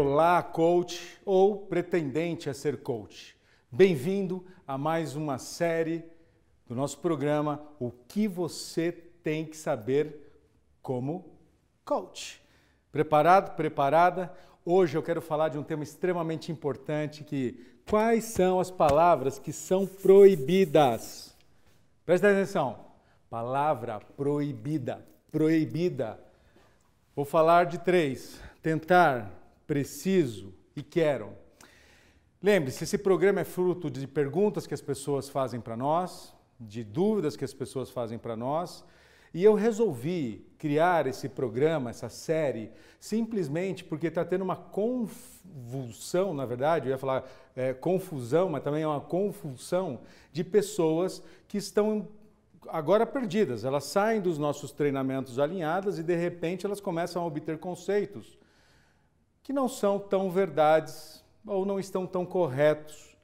Olá, coach ou pretendente a ser coach. Bem-vindo a mais uma série do nosso programa O que você tem que saber como coach. Preparado, preparada? Hoje eu quero falar de um tema extremamente importante que quais são as palavras que são proibidas? Presta atenção. Palavra proibida, proibida. Vou falar de três: tentar, preciso e quero. Lembre-se, esse programa é fruto de perguntas que as pessoas fazem para nós, de dúvidas que as pessoas fazem para nós, e eu resolvi criar esse programa, essa série, simplesmente porque está tendo uma convulsão, na verdade, eu ia falar é, confusão, mas também é uma confusão de pessoas que estão agora perdidas. Elas saem dos nossos treinamentos alinhadas e de repente elas começam a obter conceitos que não são tão verdades ou não estão tão corretos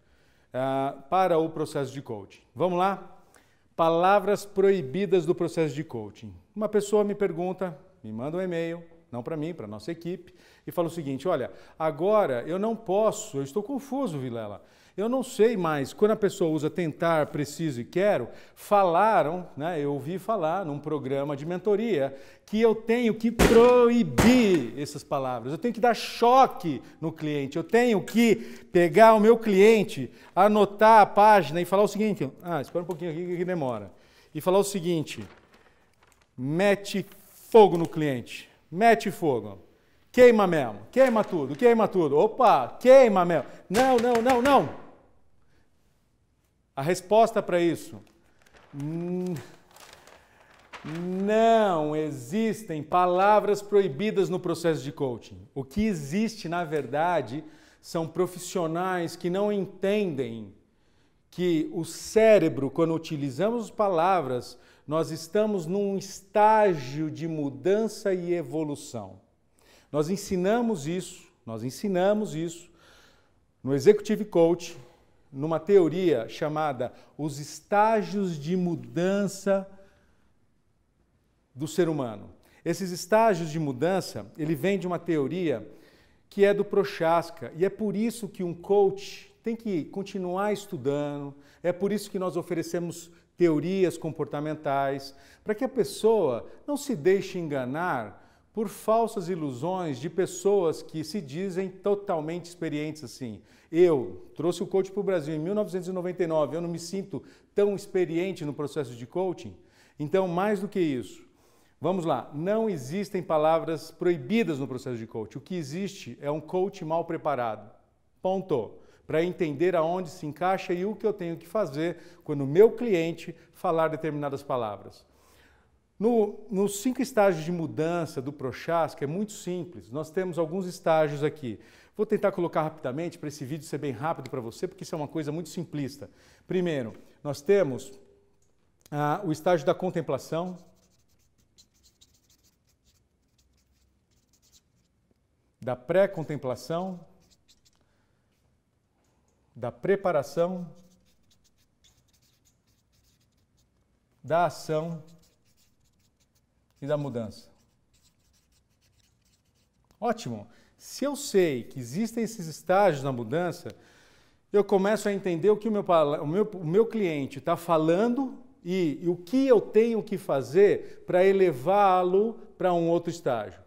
uh, para o processo de coaching. Vamos lá? Palavras proibidas do processo de coaching. Uma pessoa me pergunta, me manda um e-mail, não para mim, para nossa equipe, e fala o seguinte: olha, agora eu não posso, eu estou confuso, Vilela. Eu não sei mais, quando a pessoa usa tentar, preciso e quero, falaram, né, eu ouvi falar num programa de mentoria, que eu tenho que proibir essas palavras, eu tenho que dar choque no cliente, eu tenho que pegar o meu cliente, anotar a página e falar o seguinte: ah, espera um pouquinho aqui que demora. E falar o seguinte: mete fogo no cliente, mete fogo. Queima mesmo, queima tudo, queima tudo. Opa, queima mesmo. Não, não, não, não. A resposta para isso? Não existem palavras proibidas no processo de coaching. O que existe, na verdade, são profissionais que não entendem que o cérebro, quando utilizamos palavras, nós estamos num estágio de mudança e evolução. Nós ensinamos isso, nós ensinamos isso no Executive Coach, numa teoria chamada os estágios de mudança do ser humano. Esses estágios de mudança, ele vem de uma teoria que é do Prochaska, e é por isso que um coach tem que continuar estudando, é por isso que nós oferecemos teorias comportamentais, para que a pessoa não se deixe enganar por falsas ilusões de pessoas que se dizem totalmente experientes assim. Eu trouxe o coaching para o Brasil em 1999, eu não me sinto tão experiente no processo de coaching. Então, mais do que isso, vamos lá, não existem palavras proibidas no processo de coaching. O que existe é um coach mal preparado. Ponto para entender aonde se encaixa e o que eu tenho que fazer quando o meu cliente falar determinadas palavras. No, nos cinco estágios de mudança do Prochaska é muito simples. Nós temos alguns estágios aqui. Vou tentar colocar rapidamente para esse vídeo ser bem rápido para você, porque isso é uma coisa muito simplista. Primeiro, nós temos ah, o estágio da contemplação, da pré-contemplação, da preparação, da ação e da mudança. Ótimo! Se eu sei que existem esses estágios na mudança, eu começo a entender o que o meu, o meu, o meu cliente está falando e, e o que eu tenho que fazer para elevá-lo para um outro estágio.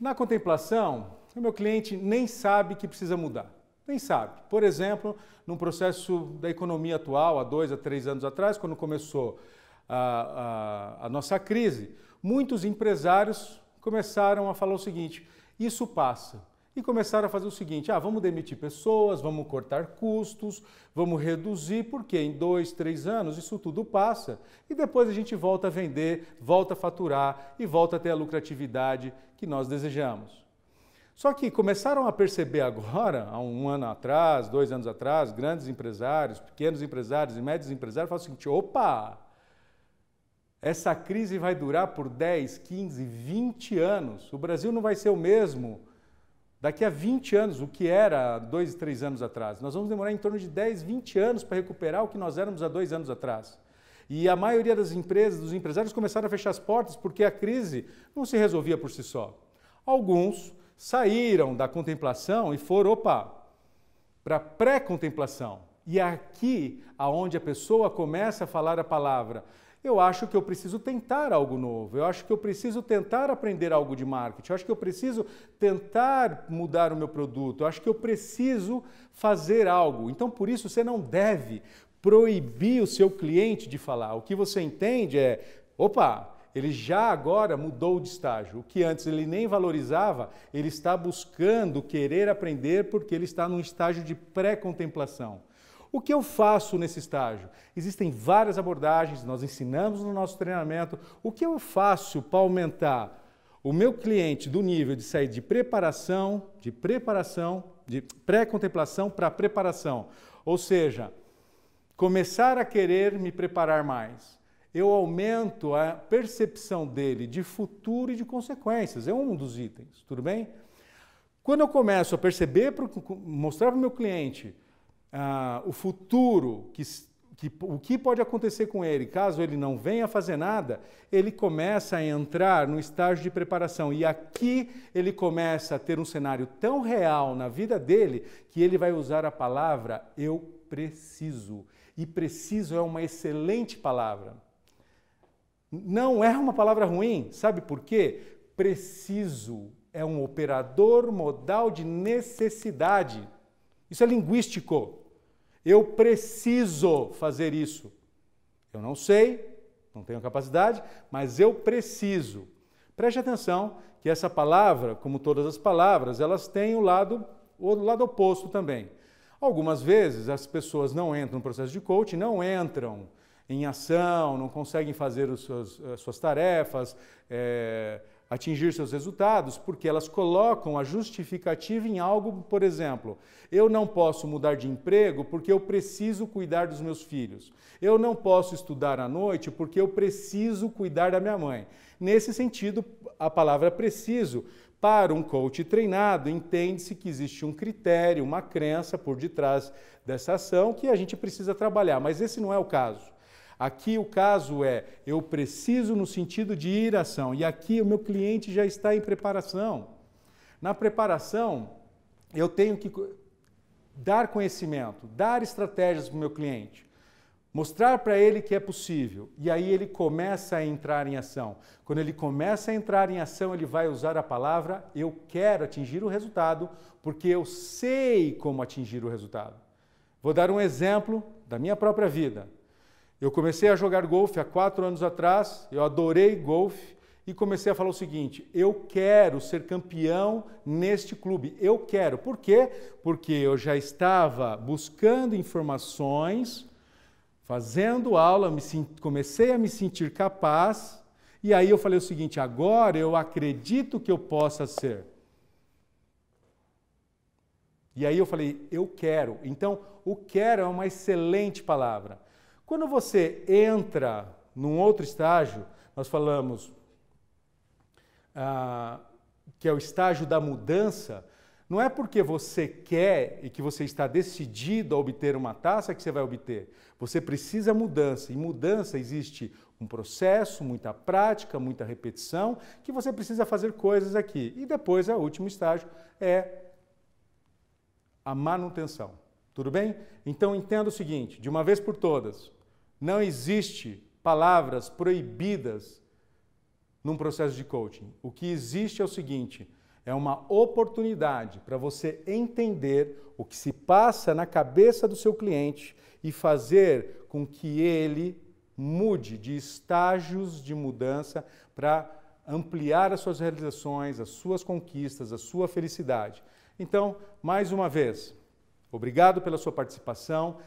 Na contemplação, o meu cliente nem sabe que precisa mudar. Nem sabe. Por exemplo, num processo da economia atual, há dois a três anos atrás, quando começou a, a, a nossa crise, muitos empresários começaram a falar o seguinte: isso passa. E começaram a fazer o seguinte: ah, vamos demitir pessoas, vamos cortar custos, vamos reduzir, porque em dois, três anos isso tudo passa. E depois a gente volta a vender, volta a faturar e volta a ter a lucratividade que nós desejamos. Só que começaram a perceber agora, há um ano atrás, dois anos atrás, grandes empresários, pequenos empresários e médios empresários falam o seguinte: opa, essa crise vai durar por 10, 15, 20 anos. O Brasil não vai ser o mesmo daqui a 20 anos, o que era dois, três anos atrás. Nós vamos demorar em torno de 10, 20 anos para recuperar o que nós éramos há dois anos atrás. E a maioria das empresas, dos empresários, começaram a fechar as portas porque a crise não se resolvia por si só. Alguns saíram da contemplação e foram, opa, para pré-contemplação. E aqui, aonde a pessoa começa a falar a palavra, eu acho que eu preciso tentar algo novo, eu acho que eu preciso tentar aprender algo de marketing, eu acho que eu preciso tentar mudar o meu produto, eu acho que eu preciso fazer algo. Então, por isso, você não deve proibir o seu cliente de falar. O que você entende é: opa, ele já agora mudou de estágio. O que antes ele nem valorizava, ele está buscando querer aprender porque ele está num estágio de pré-contemplação. O que eu faço nesse estágio? Existem várias abordagens, nós ensinamos no nosso treinamento. O que eu faço para aumentar o meu cliente do nível de sair de preparação, de preparação, de pré-contemplação para preparação? Ou seja, começar a querer me preparar mais. Eu aumento a percepção dele de futuro e de consequências. É um dos itens, tudo bem? Quando eu começo a perceber, mostrar para o meu cliente ah, o futuro, que, que, o que pode acontecer com ele caso ele não venha fazer nada, ele começa a entrar no estágio de preparação. E aqui ele começa a ter um cenário tão real na vida dele que ele vai usar a palavra eu preciso. E preciso é uma excelente palavra. Não é uma palavra ruim, sabe por quê? Preciso é um operador modal de necessidade. Isso é linguístico. Eu preciso fazer isso. Eu não sei, não tenho capacidade, mas eu preciso. Preste atenção que essa palavra, como todas as palavras, elas têm o lado, o lado oposto também. Algumas vezes as pessoas não entram no processo de coaching, não entram em ação, não conseguem fazer suas, as suas tarefas, é, atingir seus resultados porque elas colocam a justificativa em algo, por exemplo, eu não posso mudar de emprego porque eu preciso cuidar dos meus filhos. Eu não posso estudar à noite porque eu preciso cuidar da minha mãe. Nesse sentido, a palavra preciso para um coach treinado, entende-se que existe um critério, uma crença por detrás dessa ação que a gente precisa trabalhar, mas esse não é o caso. Aqui o caso é eu preciso no sentido de ir à ação e aqui o meu cliente já está em preparação. Na preparação, eu tenho que dar conhecimento, dar estratégias para o meu cliente, mostrar para ele que é possível. E aí ele começa a entrar em ação. Quando ele começa a entrar em ação, ele vai usar a palavra eu quero atingir o resultado, porque eu sei como atingir o resultado. Vou dar um exemplo da minha própria vida. Eu comecei a jogar golfe há quatro anos atrás, eu adorei golfe e comecei a falar o seguinte: eu quero ser campeão neste clube, eu quero. Por quê? Porque eu já estava buscando informações, fazendo aula, comecei a me sentir capaz, e aí eu falei o seguinte: agora eu acredito que eu possa ser. E aí eu falei, eu quero. Então, o quero é uma excelente palavra. Quando você entra num outro estágio, nós falamos ah, que é o estágio da mudança, não é porque você quer e que você está decidido a obter uma taça que você vai obter. Você precisa mudança. E mudança existe um processo, muita prática, muita repetição, que você precisa fazer coisas aqui. E depois, o último estágio é a manutenção. Tudo bem? Então entenda o seguinte, de uma vez por todas, não existe palavras proibidas num processo de coaching. O que existe é o seguinte: é uma oportunidade para você entender o que se passa na cabeça do seu cliente e fazer com que ele mude de estágios de mudança para ampliar as suas realizações, as suas conquistas, a sua felicidade. Então, mais uma vez, obrigado pela sua participação.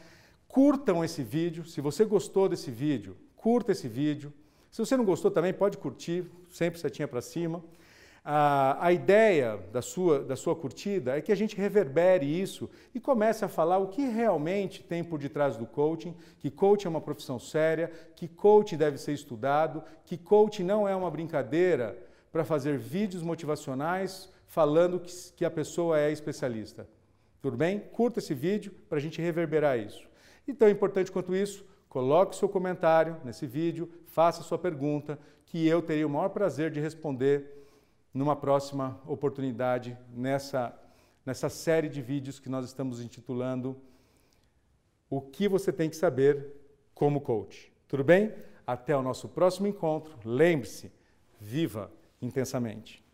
Curtam esse vídeo. Se você gostou desse vídeo, curta esse vídeo. Se você não gostou também, pode curtir, sempre setinha para cima. Ah, a ideia da sua, da sua curtida é que a gente reverbere isso e comece a falar o que realmente tem por detrás do coaching, que coaching é uma profissão séria, que coaching deve ser estudado, que coaching não é uma brincadeira para fazer vídeos motivacionais falando que, que a pessoa é especialista. Tudo bem? Curta esse vídeo para a gente reverberar isso. E tão importante quanto isso, coloque seu comentário nesse vídeo, faça sua pergunta, que eu terei o maior prazer de responder numa próxima oportunidade nessa, nessa série de vídeos que nós estamos intitulando O que você tem que saber como coach. Tudo bem? Até o nosso próximo encontro. Lembre-se, viva intensamente.